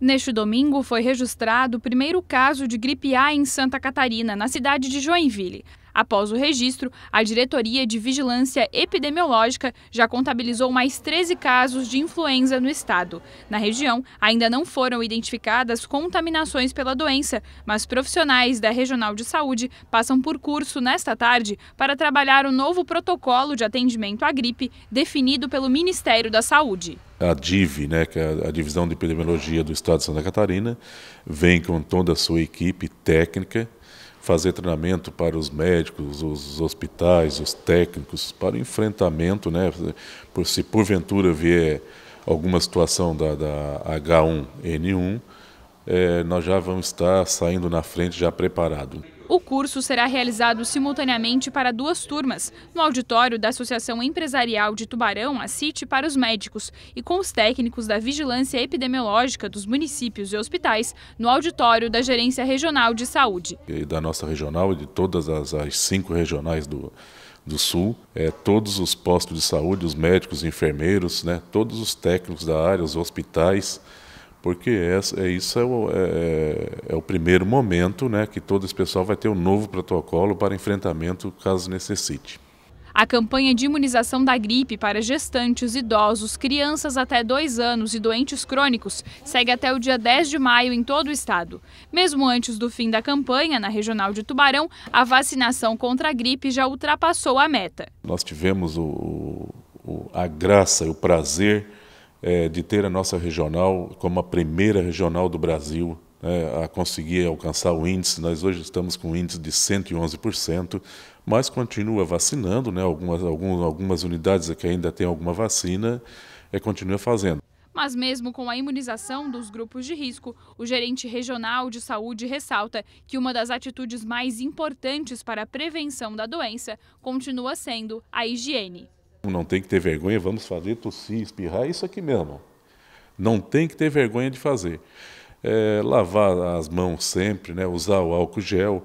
Neste domingo foi registrado o primeiro caso de gripe A em Santa Catarina, na cidade de Joinville. Após o registro, a Diretoria de Vigilância Epidemiológica já contabilizou mais 13 casos de influenza no estado. Na região, ainda não foram identificadas contaminações pela doença, mas profissionais da Regional de Saúde passam por curso nesta tarde para trabalhar o novo protocolo de atendimento à gripe definido pelo Ministério da Saúde. A DIV, né, que é a Divisão de Epidemiologia do Estado de Santa Catarina, vem com toda a sua equipe técnica fazer treinamento para os médicos, os hospitais, os técnicos, para o enfrentamento, né? Por, se porventura vier alguma situação da, da H1N1, é, eh, nós já vamos estar saindo na frente já preparado. O curso será realizado simultaneamente para duas turmas, no auditório da Associação Empresarial de Tubarão, a CIT, para os médicos, e com os técnicos da Vigilância Epidemiológica dos municípios e hospitais, no auditório da Gerência Regional de Saúde. E da nossa regional e de todas as, as cinco regionais do, do Sul, é, todos os postos de saúde, os médicos, os enfermeiros, né, todos os técnicos da área, os hospitais, porque essa, é, isso é o, é, é, é o, primeiro momento né, que todo esse pessoal vai ter um novo protocolo para enfrentamento caso necessite. A campanha de imunização da gripe para gestantes, idosos, crianças até 2 anos e doentes crônicos segue até o dia 10 de maio em todo o estado. Mesmo antes do fim da campanha, na regional de Tubarão, a vacinação contra a gripe já ultrapassou a meta. Nós tivemos o, o, a graça e o prazer é, de ter a nossa regional como a primeira regional do Brasil né, a conseguir alcançar o índice. Nós hoje estamos com um índice de 111%, mas continua vacinando, né? algumas, algumas unidades que ainda têm alguma vacina, é, continua fazendo. Mas mesmo com a imunização dos grupos de risco, o gerente regional de saúde ressalta que uma das atitudes mais importantes para a prevenção da doença continua sendo a higiene. Não tem que ter vergonha, vamos fazer tossir, espirrar, é isso aqui mesmo. Não tem que ter vergonha de fazer. É, lavar as mãos sempre, né? usar o álcool gel.